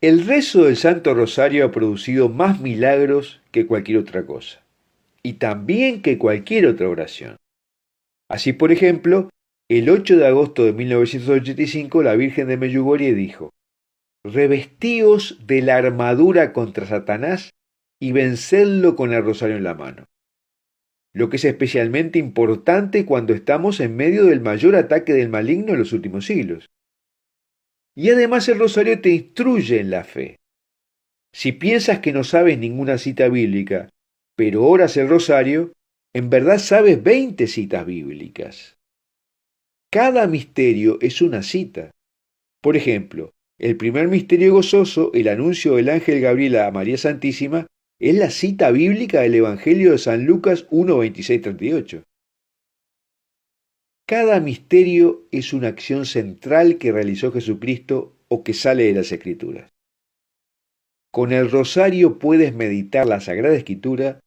El rezo del Santo Rosario ha producido más milagros que cualquier otra cosa, y también que cualquier otra oración. Así, por ejemplo, el 8 de agosto de 1985 la Virgen de Meyugorie dijo, Revestíos de la armadura contra Satanás y vencedlo con el rosario en la mano lo que es especialmente importante cuando estamos en medio del mayor ataque del maligno en los últimos siglos. Y además el rosario te instruye en la fe. Si piensas que no sabes ninguna cita bíblica, pero oras el rosario, en verdad sabes 20 citas bíblicas. Cada misterio es una cita. Por ejemplo, el primer misterio gozoso, el anuncio del ángel Gabriel a María Santísima, es la cita bíblica del Evangelio de San Lucas 1.26.38. Cada misterio es una acción central que realizó Jesucristo o que sale de las Escrituras. Con el rosario puedes meditar la Sagrada Escritura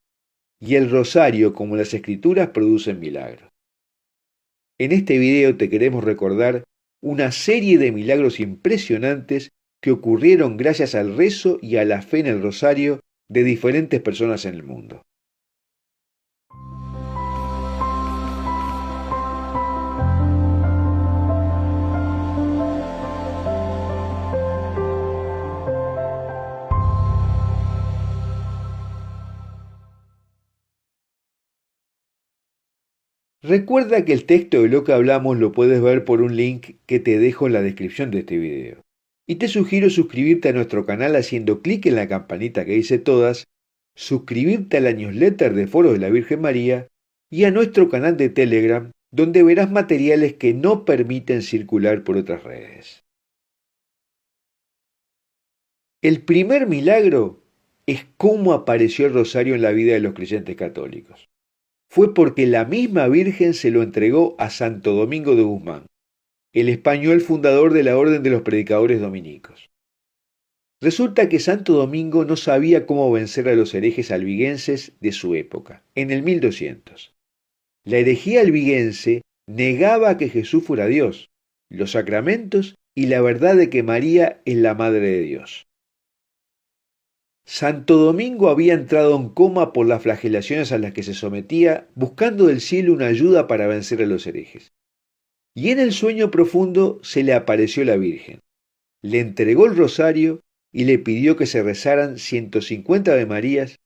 y el rosario como las Escrituras producen milagros. En este video te queremos recordar una serie de milagros impresionantes que ocurrieron gracias al rezo y a la fe en el rosario de diferentes personas en el mundo. Recuerda que el texto de lo que hablamos lo puedes ver por un link que te dejo en la descripción de este video. Y te sugiero suscribirte a nuestro canal haciendo clic en la campanita que dice todas, suscribirte a la newsletter de Foros de la Virgen María y a nuestro canal de Telegram, donde verás materiales que no permiten circular por otras redes. El primer milagro es cómo apareció el rosario en la vida de los creyentes católicos. Fue porque la misma Virgen se lo entregó a Santo Domingo de Guzmán, el español fundador de la Orden de los Predicadores Dominicos. Resulta que Santo Domingo no sabía cómo vencer a los herejes albigenses de su época, en el 1200. La herejía albigense negaba que Jesús fuera Dios, los sacramentos y la verdad de que María es la Madre de Dios. Santo Domingo había entrado en coma por las flagelaciones a las que se sometía, buscando del cielo una ayuda para vencer a los herejes y en el sueño profundo se le apareció la Virgen. Le entregó el rosario y le pidió que se rezaran 150 de Marías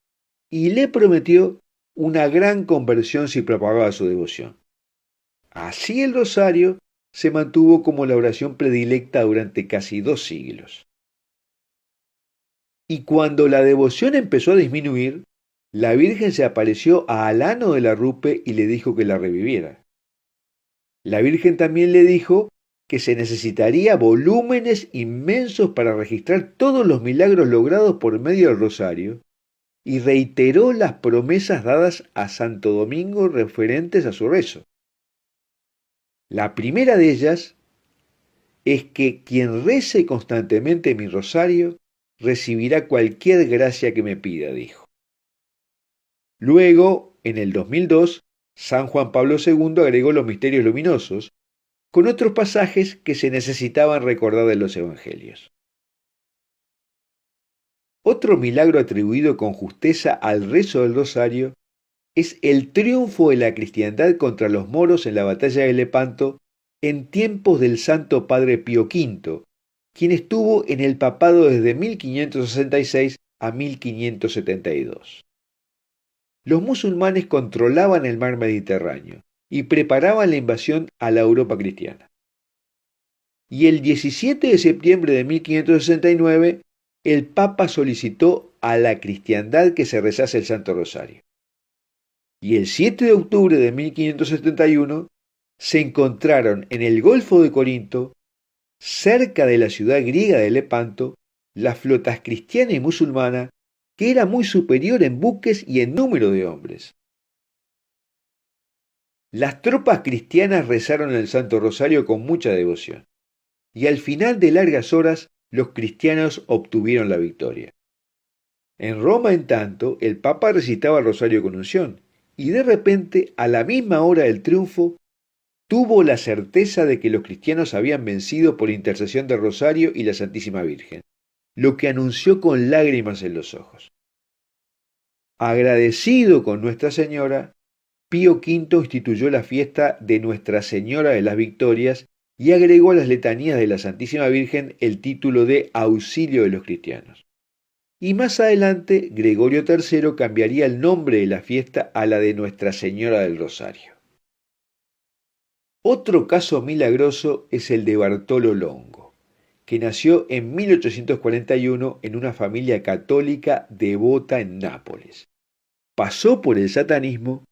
y le prometió una gran conversión si propagaba su devoción. Así el rosario se mantuvo como la oración predilecta durante casi dos siglos. Y cuando la devoción empezó a disminuir, la Virgen se apareció a Alano de la Rupe y le dijo que la reviviera. La Virgen también le dijo que se necesitaría volúmenes inmensos para registrar todos los milagros logrados por medio del rosario, y reiteró las promesas dadas a Santo Domingo referentes a su rezo. La primera de ellas es que quien rece constantemente mi rosario recibirá cualquier gracia que me pida, dijo. Luego, en el 2002, San Juan Pablo II agregó los misterios luminosos con otros pasajes que se necesitaban recordar de los Evangelios. Otro milagro atribuido con justeza al rezo del rosario es el triunfo de la cristiandad contra los moros en la batalla de Lepanto en tiempos del Santo Padre Pío V, quien estuvo en el papado desde 1566 a 1572 los musulmanes controlaban el mar Mediterráneo y preparaban la invasión a la Europa cristiana. Y el 17 de septiembre de 1569, el Papa solicitó a la cristiandad que se rezase el Santo Rosario. Y el 7 de octubre de 1571, se encontraron en el Golfo de Corinto, cerca de la ciudad griega de Lepanto, las flotas cristiana y musulmana que era muy superior en buques y en número de hombres. Las tropas cristianas rezaron el Santo Rosario con mucha devoción, y al final de largas horas los cristianos obtuvieron la victoria. En Roma, en tanto, el Papa recitaba el Rosario con unción, y de repente, a la misma hora del triunfo, tuvo la certeza de que los cristianos habían vencido por intercesión del Rosario y la Santísima Virgen lo que anunció con lágrimas en los ojos. Agradecido con Nuestra Señora, Pío V instituyó la fiesta de Nuestra Señora de las Victorias y agregó a las letanías de la Santísima Virgen el título de Auxilio de los Cristianos. Y más adelante, Gregorio III cambiaría el nombre de la fiesta a la de Nuestra Señora del Rosario. Otro caso milagroso es el de Bartolo Longo que nació en 1841 en una familia católica devota en Nápoles. Pasó por el satanismo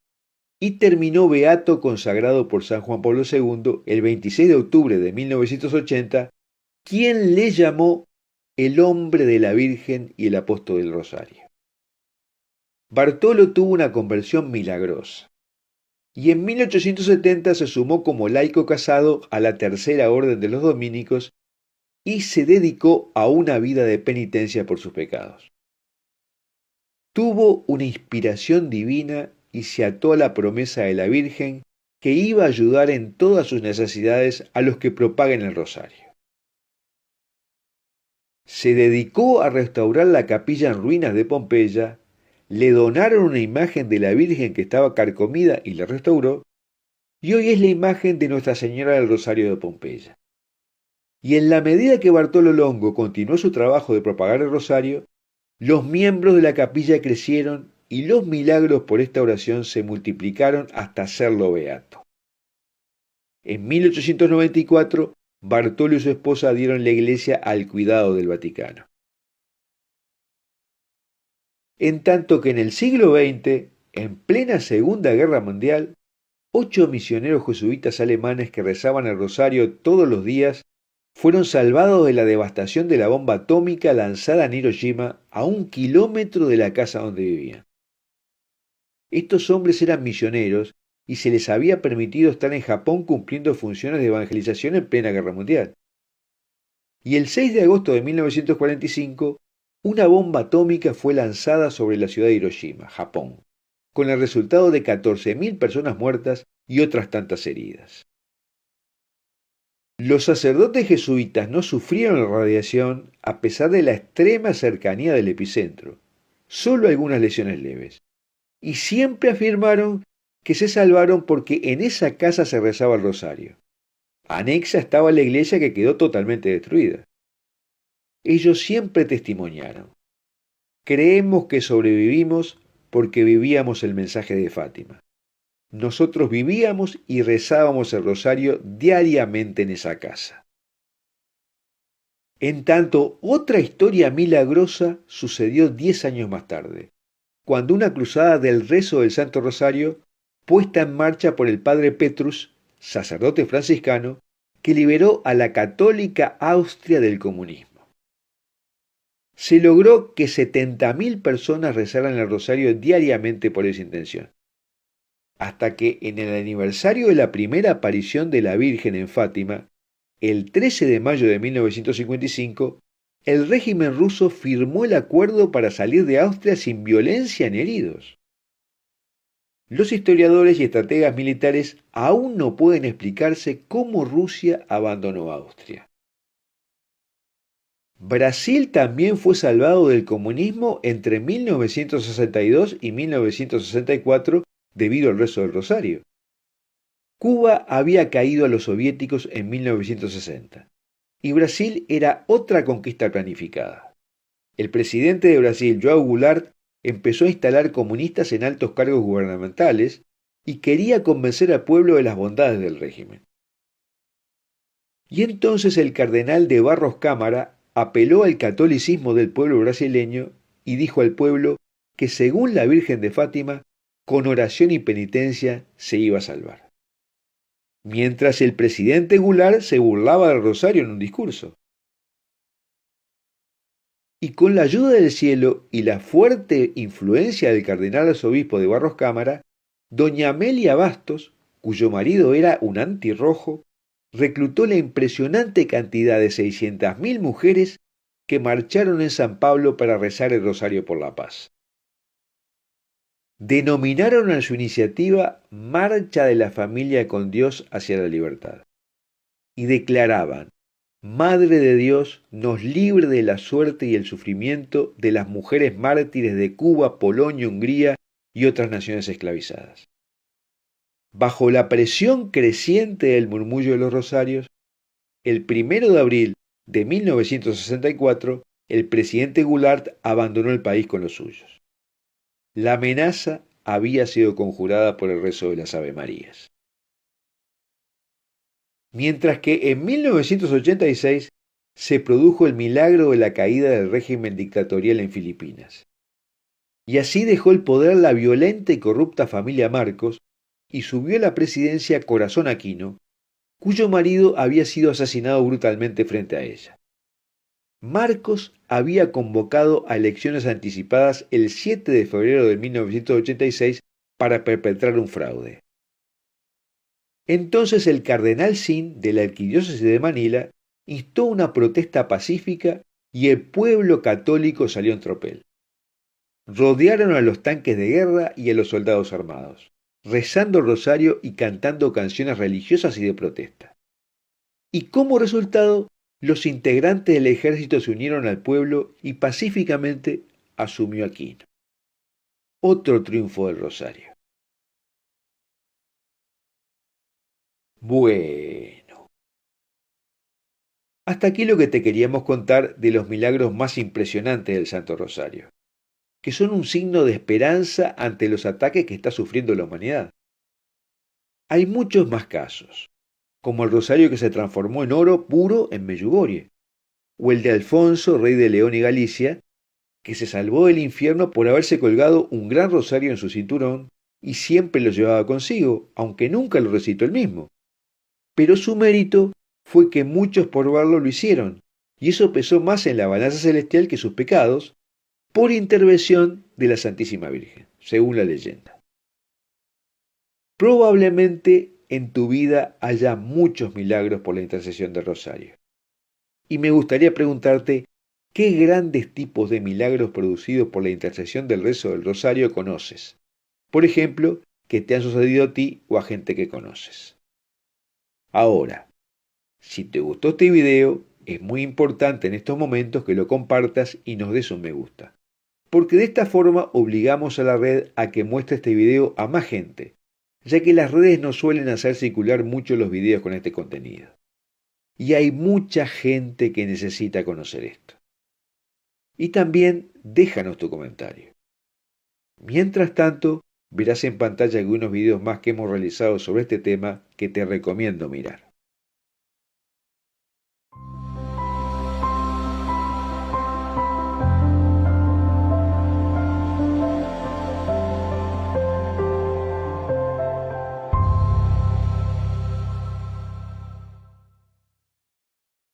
y terminó beato consagrado por San Juan Pablo II el 26 de octubre de 1980, quien le llamó el hombre de la Virgen y el apóstol del Rosario. Bartolo tuvo una conversión milagrosa y en 1870 se sumó como laico casado a la Tercera Orden de los Dominicos y se dedicó a una vida de penitencia por sus pecados. Tuvo una inspiración divina y se ató a la promesa de la Virgen que iba a ayudar en todas sus necesidades a los que propaguen el rosario. Se dedicó a restaurar la capilla en ruinas de Pompeya, le donaron una imagen de la Virgen que estaba carcomida y la restauró, y hoy es la imagen de Nuestra Señora del Rosario de Pompeya. Y en la medida que Bartolo Longo continuó su trabajo de propagar el rosario, los miembros de la capilla crecieron y los milagros por esta oración se multiplicaron hasta hacerlo beato. En 1894, Bartolo y su esposa dieron la iglesia al cuidado del Vaticano. En tanto que en el siglo XX, en plena Segunda Guerra Mundial, ocho misioneros jesuitas alemanes que rezaban el rosario todos los días fueron salvados de la devastación de la bomba atómica lanzada en Hiroshima a un kilómetro de la casa donde vivían. Estos hombres eran misioneros y se les había permitido estar en Japón cumpliendo funciones de evangelización en plena guerra mundial. Y el 6 de agosto de 1945, una bomba atómica fue lanzada sobre la ciudad de Hiroshima, Japón, con el resultado de 14.000 personas muertas y otras tantas heridas. Los sacerdotes jesuitas no sufrieron la radiación a pesar de la extrema cercanía del epicentro, solo algunas lesiones leves. Y siempre afirmaron que se salvaron porque en esa casa se rezaba el rosario. Anexa estaba la iglesia que quedó totalmente destruida. Ellos siempre testimoniaron. Creemos que sobrevivimos porque vivíamos el mensaje de Fátima nosotros vivíamos y rezábamos el rosario diariamente en esa casa. En tanto, otra historia milagrosa sucedió diez años más tarde, cuando una cruzada del rezo del Santo Rosario, puesta en marcha por el padre Petrus, sacerdote franciscano, que liberó a la católica Austria del comunismo. Se logró que 70.000 personas rezaran el rosario diariamente por esa intención hasta que en el aniversario de la primera aparición de la Virgen en Fátima, el 13 de mayo de 1955, el régimen ruso firmó el acuerdo para salir de Austria sin violencia ni heridos. Los historiadores y estrategas militares aún no pueden explicarse cómo Rusia abandonó Austria. Brasil también fue salvado del comunismo entre 1962 y 1964 debido al rezo del Rosario. Cuba había caído a los soviéticos en 1960 y Brasil era otra conquista planificada. El presidente de Brasil, João Goulart, empezó a instalar comunistas en altos cargos gubernamentales y quería convencer al pueblo de las bondades del régimen. Y entonces el cardenal de Barros Cámara apeló al catolicismo del pueblo brasileño y dijo al pueblo que según la Virgen de Fátima con oración y penitencia se iba a salvar. Mientras el presidente Goulart se burlaba del rosario en un discurso. Y con la ayuda del cielo y la fuerte influencia del cardenal arzobispo de Barros Cámara, doña Amelia Bastos, cuyo marido era un antirrojo, reclutó la impresionante cantidad de 600.000 mujeres que marcharon en San Pablo para rezar el rosario por la paz denominaron a su iniciativa Marcha de la Familia con Dios hacia la Libertad y declaraban, Madre de Dios, nos libre de la suerte y el sufrimiento de las mujeres mártires de Cuba, Polonia, Hungría y otras naciones esclavizadas. Bajo la presión creciente del murmullo de los rosarios, el primero de abril de 1964, el presidente Goulart abandonó el país con los suyos. La amenaza había sido conjurada por el rezo de las Ave Marías. Mientras que en 1986 se produjo el milagro de la caída del régimen dictatorial en Filipinas. Y así dejó el poder la violenta y corrupta familia Marcos y subió a la presidencia Corazón Aquino, cuyo marido había sido asesinado brutalmente frente a ella. Marcos había convocado a elecciones anticipadas el 7 de febrero de 1986 para perpetrar un fraude. Entonces el cardenal Sin de la arquidiócesis de Manila instó una protesta pacífica y el pueblo católico salió en tropel. Rodearon a los tanques de guerra y a los soldados armados, rezando rosario y cantando canciones religiosas y de protesta. Y como resultado, los integrantes del ejército se unieron al pueblo y pacíficamente asumió Aquino. Otro triunfo del Rosario. Bueno. Hasta aquí lo que te queríamos contar de los milagros más impresionantes del Santo Rosario, que son un signo de esperanza ante los ataques que está sufriendo la humanidad. Hay muchos más casos como el rosario que se transformó en oro puro en Meyugorie, o el de Alfonso, rey de León y Galicia, que se salvó del infierno por haberse colgado un gran rosario en su cinturón y siempre lo llevaba consigo, aunque nunca lo recitó él mismo. Pero su mérito fue que muchos por verlo lo hicieron, y eso pesó más en la balanza celestial que sus pecados, por intervención de la Santísima Virgen, según la leyenda. Probablemente en tu vida haya muchos milagros por la intercesión del rosario. Y me gustaría preguntarte, ¿qué grandes tipos de milagros producidos por la intercesión del rezo del rosario conoces? Por ejemplo, que te han sucedido a ti o a gente que conoces. Ahora, si te gustó este video, es muy importante en estos momentos que lo compartas y nos des un me gusta. Porque de esta forma obligamos a la red a que muestre este video a más gente ya que las redes no suelen hacer circular mucho los videos con este contenido. Y hay mucha gente que necesita conocer esto. Y también déjanos tu comentario. Mientras tanto, verás en pantalla algunos videos más que hemos realizado sobre este tema que te recomiendo mirar.